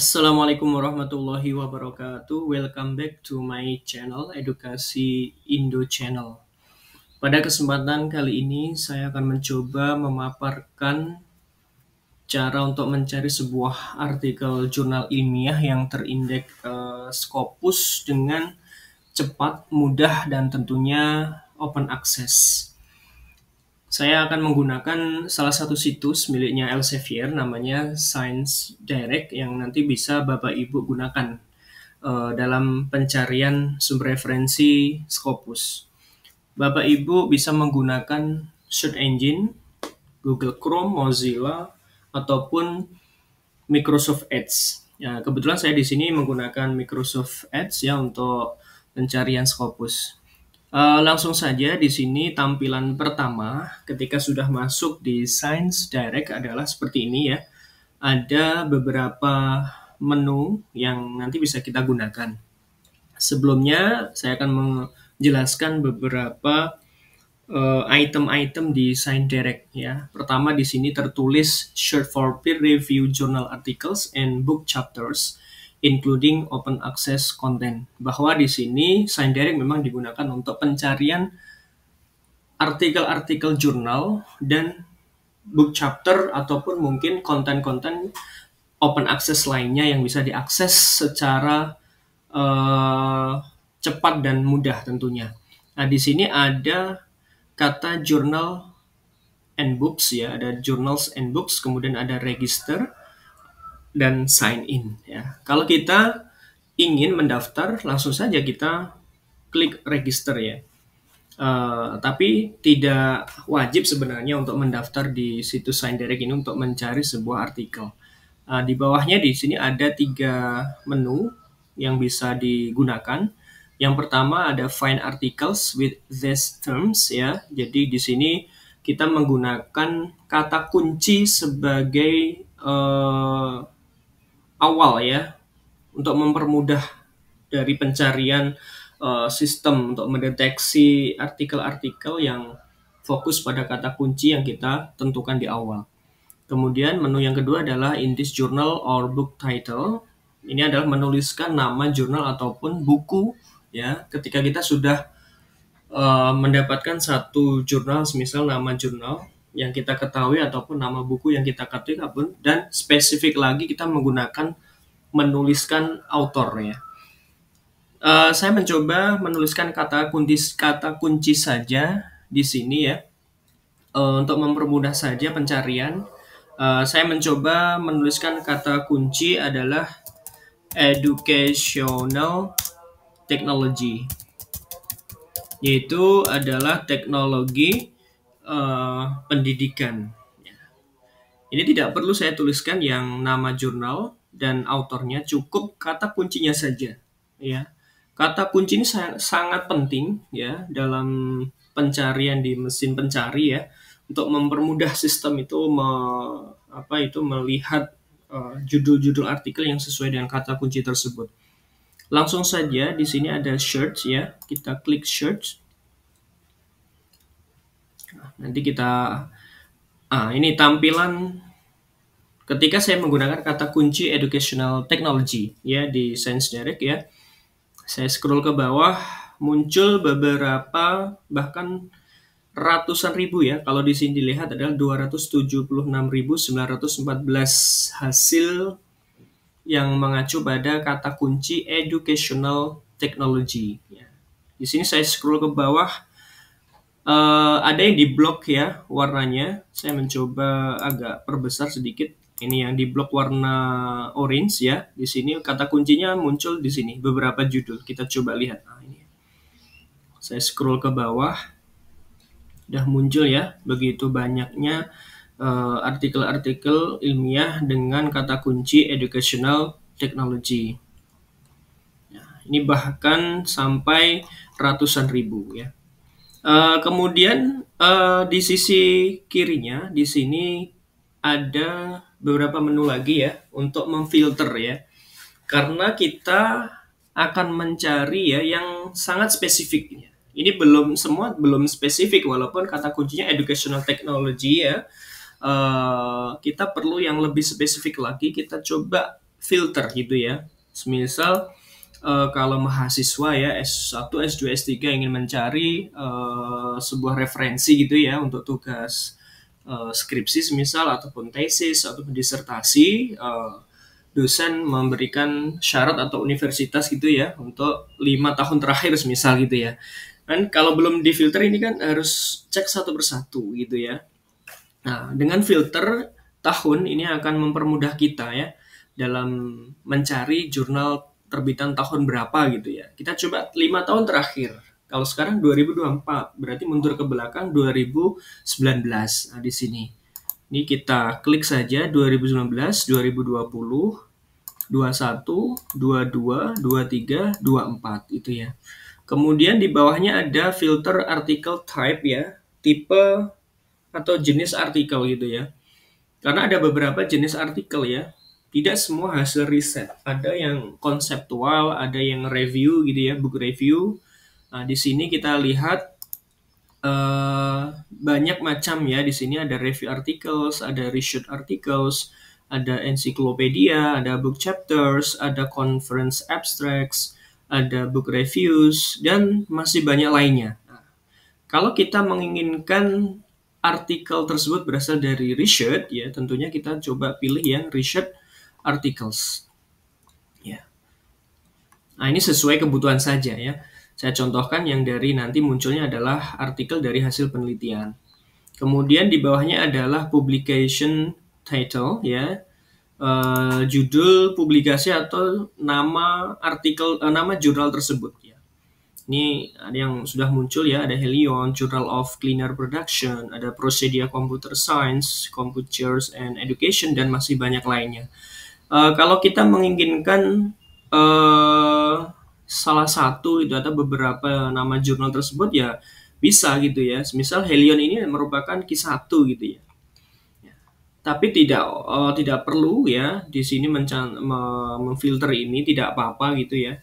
Assalamualaikum warahmatullahi wabarakatuh. Welcome back to my channel Edukasi Indo Channel. Pada kesempatan kali ini saya akan mencoba memaparkan cara untuk mencari sebuah artikel jurnal ilmiah yang terindeks ke eh, Scopus dengan cepat, mudah dan tentunya open access saya akan menggunakan salah satu situs miliknya Elsevier namanya Science Direct yang nanti bisa Bapak Ibu gunakan uh, dalam pencarian sumber referensi Scopus. Bapak Ibu bisa menggunakan search engine Google Chrome, Mozilla ataupun Microsoft Edge. Ya, kebetulan saya di sini menggunakan Microsoft Edge ya untuk pencarian Scopus. Eh, langsung saja di sini tampilan pertama ketika sudah masuk di Science Direct adalah seperti ini ya. Ada beberapa menu yang nanti bisa kita gunakan. Sebelumnya saya akan menjelaskan beberapa eh, item-item uh, di Science Direct ya. Pertama di sini tertulis Short for Peer Review Journal Articles and Book Chapters including open access content. Bahwa di sini sign direct memang digunakan untuk pencarian artikel-artikel jurnal dan book chapter ataupun mungkin konten-konten open access lainnya yang bisa diakses secara uh, cepat dan mudah tentunya. Nah, di sini ada kata jurnal and books ya, ada journals and books, kemudian ada register, dan sign in ya. Kalau kita ingin mendaftar langsung saja kita klik register ya. Uh, tapi tidak wajib sebenarnya untuk mendaftar di situs Sign Direct ini untuk mencari sebuah artikel. Uh, di bawahnya di sini ada tiga menu yang bisa digunakan. Yang pertama ada Find Articles with These Terms ya. Jadi di sini kita menggunakan kata kunci sebagai uh, awal ya untuk mempermudah dari pencarian uh, sistem untuk mendeteksi artikel-artikel yang fokus pada kata kunci yang kita tentukan di awal. Kemudian menu yang kedua adalah in this journal or book title. Ini adalah menuliskan nama jurnal ataupun buku ya. Ketika kita sudah uh, mendapatkan satu jurnal, misal nama jurnal, yang kita ketahui ataupun nama buku yang kita ketahui apapun dan spesifik lagi kita menggunakan menuliskan autor ya. Uh, eh, saya mencoba menuliskan kata kunci kata kunci saja di sini ya uh, untuk mempermudah saja pencarian. Uh, saya mencoba menuliskan kata kunci adalah educational technology yaitu adalah teknologi uh, pendidikan. Ya. Ini tidak perlu saya tuliskan yang nama jurnal dan autornya, cukup kata kuncinya saja. Ya, kata kunci ini sangat, penting ya dalam pencarian di mesin pencari ya untuk mempermudah sistem itu me, apa itu melihat eh, judul-judul uh, artikel yang sesuai dengan kata kunci tersebut. Langsung saja di sini ada search ya, kita klik search. Nanti kita ah ini tampilan ketika saya menggunakan kata kunci educational technology ya di Sense Direct ya. Saya scroll ke bawah muncul beberapa bahkan ratusan ribu ya. Kalau di sini dilihat adalah 276.914 hasil yang mengacu pada kata kunci educational technology. Ya. Di sini saya scroll ke bawah uh, ada yang di blok ya warnanya saya mencoba agak perbesar sedikit ini yang di blok warna orange ya di sini kata kuncinya muncul di sini beberapa judul kita coba lihat nah ini saya scroll ke bawah udah muncul ya begitu banyaknya eh, artikel-artikel uh, ilmiah dengan kata kunci educational technology nah, ini bahkan sampai ratusan ribu ya Eh, kemudian, uh, di sisi kirinya, di sini ada beberapa menu lagi ya, untuk memfilter ya. Karena kita akan mencari ya yang sangat spesifik. Ya. Ini belum semua belum spesifik walaupun kata kuncinya educational technology ya. uh, kita perlu yang lebih spesifik lagi, kita coba filter gitu ya. Misal uh, kalau mahasiswa ya S1, S2, S3 ingin mencari uh, sebuah referensi gitu ya untuk tugas eh, skripsi misal ataupun tesis ataupun disertasi dosen memberikan syarat atau universitas gitu ya untuk lima tahun terakhir misal gitu ya kan kalau belum di filter ini kan harus cek satu persatu gitu ya nah dengan filter tahun ini akan mempermudah kita ya dalam mencari jurnal terbitan tahun berapa gitu ya. Kita coba lima tahun terakhir. Kalau sekarang 2024, berarti mundur ke belakang 2019. Nah, di sini. Ini kita klik saja 2019, 2020, 21, 22, 23, 24 itu ya. Kemudian di bawahnya ada filter artikel type ya, tipe atau jenis artikel gitu ya. Karena ada beberapa jenis artikel ya tidak semua hasil riset. Ada yang konseptual, ada yang review gitu ya, book review. Nah, di sini kita lihat uh, banyak macam ya. Di sini ada review articles, ada research articles, ada ensiklopedia, ada book chapters, ada conference abstracts, ada book reviews, dan masih banyak lainnya. Nah, kalau kita menginginkan artikel tersebut berasal dari research, ya tentunya kita coba pilih yang research articles. Ya. Nah, ini sesuai kebutuhan saja ya. Saya contohkan yang dari nanti munculnya adalah artikel dari hasil penelitian. Kemudian di bawahnya adalah publication title ya. Uh, judul publikasi atau nama artikel uh, nama jurnal tersebut ya. Ini ada yang sudah muncul ya, ada Helion, Journal of Cleaner Production, ada Procedia Computer Science, Computers and Education dan masih banyak lainnya. Eh, kalau kita menginginkan uh, salah satu itu atau beberapa nama jurnal tersebut ya bisa gitu ya. Misal Helion ini merupakan Q1 gitu ya. Tapi tidak uh, tidak perlu ya di sini mencan memfilter ini tidak apa-apa gitu ya.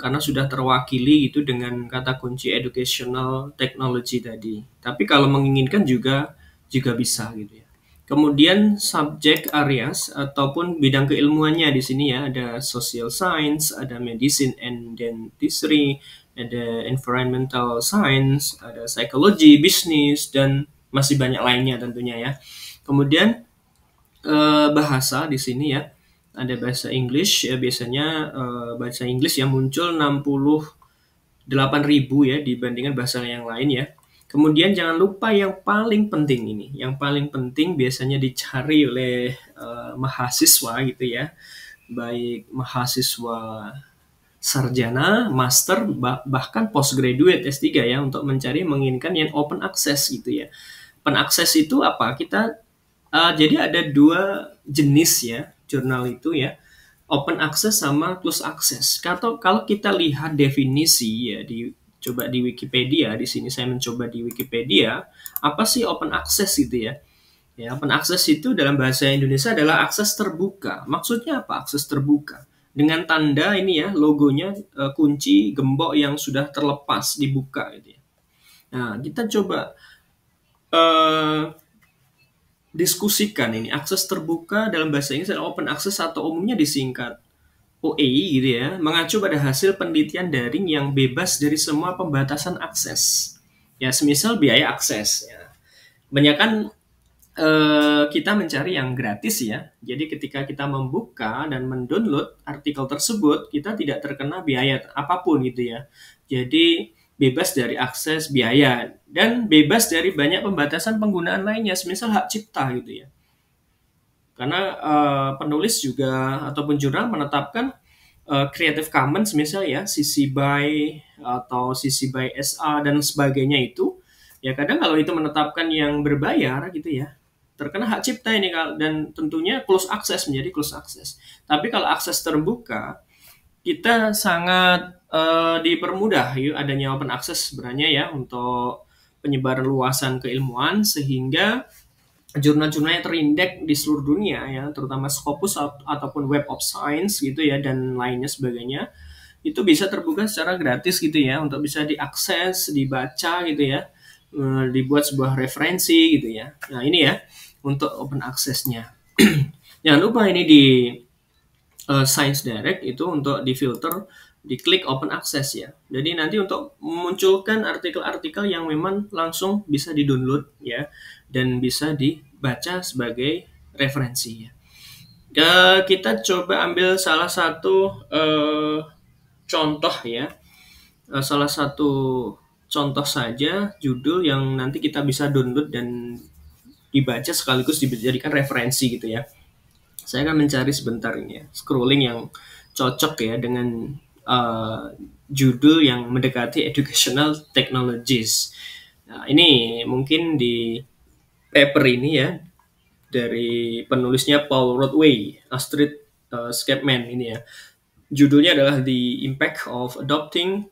Karena sudah terwakili gitu dengan kata kunci educational technology tadi. Tapi kalau menginginkan juga juga bisa gitu ya. Kemudian subjek areas ataupun bidang keilmuannya di sini ya ada social science, ada medicine and dentistry, ada environmental science, ada psychology, bisnis dan masih banyak lainnya tentunya ya. Kemudian eh, bahasa di sini ya ada bahasa English ya biasanya eh, bahasa English yang muncul 68.000 ya dibandingkan bahasa yang lain ya Kemudian jangan lupa yang paling penting ini, yang paling penting biasanya dicari oleh uh, mahasiswa gitu ya, baik mahasiswa sarjana, master, bahkan postgraduate S3 ya untuk mencari menginginkan yang open access gitu ya. Open access itu apa? Kita uh, jadi ada dua jenis ya jurnal itu ya open access sama plus access. Kalau kalau kita lihat definisi ya di coba di Wikipedia, di sini saya mencoba di Wikipedia, apa sih open access itu ya? Ya, open access itu dalam bahasa Indonesia adalah akses terbuka. Maksudnya apa akses terbuka? Dengan tanda ini ya, logonya e, kunci gembok yang sudah terlepas dibuka gitu ya. Nah, kita coba e, diskusikan ini akses terbuka dalam bahasa Inggris adalah open access atau umumnya disingkat OAI e gitu ya, mengacu pada hasil penelitian daring yang bebas dari semua pembatasan akses. Ya, semisal biaya akses. Ya. Kebanyakan eh, kita mencari yang gratis ya. Jadi ketika kita membuka dan mendownload artikel tersebut, kita tidak terkena biaya apapun gitu ya. Jadi bebas dari akses biaya dan bebas dari banyak pembatasan penggunaan lainnya, semisal hak cipta gitu ya. Karena uh, penulis juga ataupun jurnal menetapkan uh, Creative Commons misalnya ya CC BY atau CC BY SA dan sebagainya itu ya kadang kalau itu menetapkan yang berbayar gitu ya terkena hak cipta ini dan tentunya close access menjadi close access. Tapi kalau akses terbuka kita sangat uh, dipermudah yuk adanya open access sebenarnya ya untuk penyebaran luasan keilmuan sehingga jurnal-jurnal yang terindeks di seluruh dunia ya terutama Scopus ataupun Web of Science gitu ya dan lainnya sebagainya itu bisa terbuka secara gratis gitu ya untuk bisa diakses dibaca gitu ya eh, dibuat sebuah referensi gitu ya nah ini ya untuk open accessnya jangan lupa ini di uh, Science Direct itu untuk difilter diklik open access ya jadi nanti untuk memunculkan artikel-artikel yang memang langsung bisa didownload ya dan bisa dibaca sebagai referensi. Ya, kita coba ambil salah satu eh, contoh ya, eh, salah satu contoh saja judul yang nanti kita bisa download dan dibaca sekaligus dijadikan referensi gitu ya. Saya akan mencari sebentar ini ya, scrolling yang cocok ya dengan uh, judul yang mendekati educational technologies. Nah, ini mungkin di paper ini ya dari penulisnya Paul Rodway, Astrid uh, Skepman ini ya. Judulnya adalah The Impact of Adopting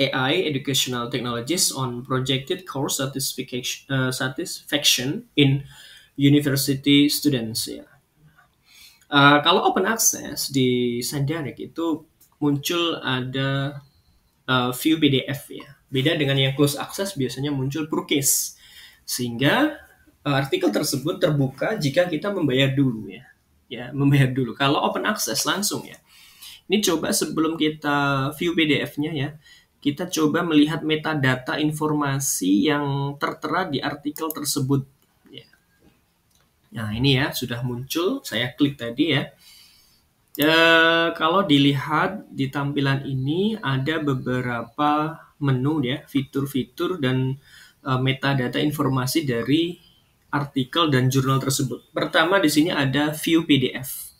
AI Educational Technologies on Projected Course Satisfaction, uh, eh, satisfaction in University Students ya. Uh, kalau open access di Sandarik itu muncul ada uh, view PDF ya. Beda dengan yang close access biasanya muncul per case. Sehingga artikel tersebut terbuka jika kita membayar dulu ya. Ya, membayar dulu. Kalau open access langsung ya. Ini coba sebelum kita view PDF-nya ya, kita coba melihat metadata informasi yang tertera di artikel tersebut. Ya. Nah, ini ya sudah muncul, saya klik tadi ya. E, kalau dilihat di tampilan ini ada beberapa menu ya, fitur-fitur dan e, metadata informasi dari artikel dan jurnal tersebut. Pertama di sini ada view PDF.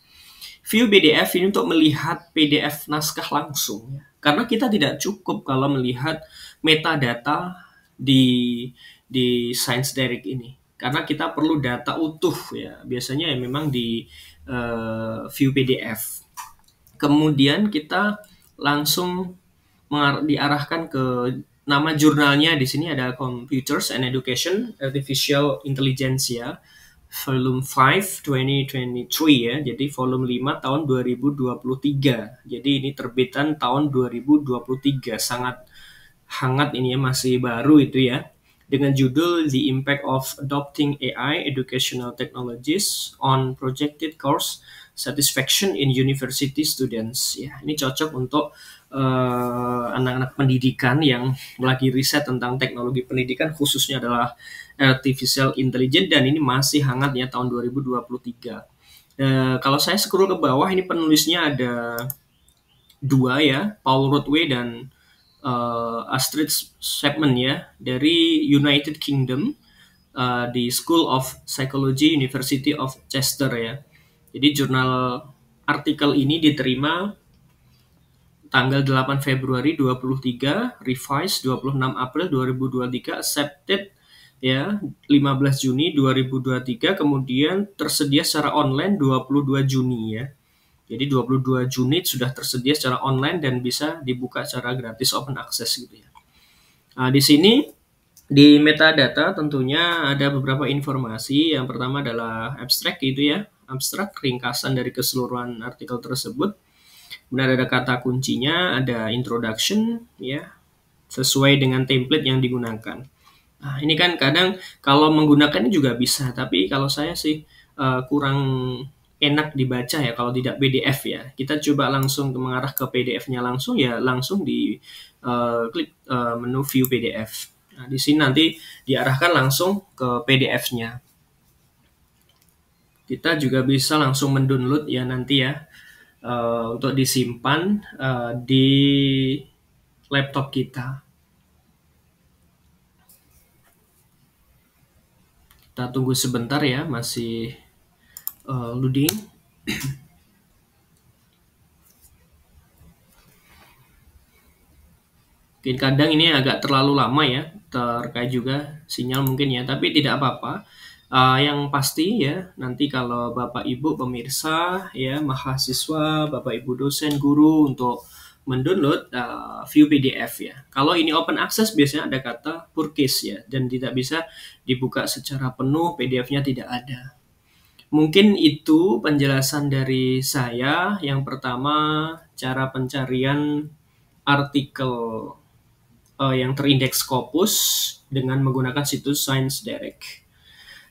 View PDF ini untuk melihat PDF naskah langsung. Ya. Karena kita tidak cukup kalau melihat metadata di di Science Direct ini. Karena kita perlu data utuh ya. Biasanya ya memang di uh, view PDF. Kemudian kita langsung diarahkan ke nama jurnalnya di sini ada Computers and Education Artificial Intelligence ya. Volume 5 2023 ya. Jadi volume 5 tahun 2023. Jadi ini terbitan tahun 2023 sangat hangat ini ya masih baru itu ya. Dengan judul The Impact of Adopting AI Educational Technologies on Projected Course Satisfaction in University Students ya. Ini cocok untuk Eh, anak-anak uh, pendidikan yang lagi riset tentang teknologi pendidikan khususnya adalah artificial intelligence dan ini masih hangat ya tahun 2023. Uh, eh, kalau saya scroll ke bawah ini penulisnya ada dua ya Paul Rothway dan uh, Astrid Chapman ya dari United Kingdom uh, di School of Psychology University of Chester ya. Jadi jurnal artikel ini diterima tanggal 8 Februari 23, revised 26 April 2023, accepted ya 15 Juni 2023, kemudian tersedia secara online 22 Juni ya. Jadi 22 Juni sudah tersedia secara online dan bisa dibuka secara gratis open access gitu ya. Nah, di sini di metadata tentunya ada beberapa informasi. Yang pertama adalah abstrak gitu ya, abstrak ringkasan dari keseluruhan artikel tersebut Kemudian ada kata kuncinya, ada introduction ya, sesuai dengan template yang digunakan. Nah, ini kan kadang kalau menggunakan juga bisa, tapi kalau saya sih uh, kurang enak dibaca ya kalau tidak PDF ya. Kita coba langsung mengarah ke PDF-nya langsung ya, langsung di uh, klik uh, menu view PDF. Nah, di sini nanti diarahkan langsung ke PDF-nya. Kita juga bisa langsung mendownload ya nanti ya uh, untuk disimpan uh, di laptop kita. Kita tunggu sebentar ya, masih uh, loading. Mungkin kadang ini agak terlalu lama ya, terkait juga sinyal mungkin ya, tapi tidak apa-apa. Uh, yang pasti ya nanti kalau bapak ibu pemirsa ya mahasiswa bapak ibu dosen guru untuk mendownload uh, view PDF ya. Kalau ini open access biasanya ada kata purchase ya dan tidak bisa dibuka secara penuh PDF-nya tidak ada. Mungkin itu penjelasan dari saya. Yang pertama cara pencarian artikel uh, yang terindeks Scopus dengan menggunakan situs Science Direct.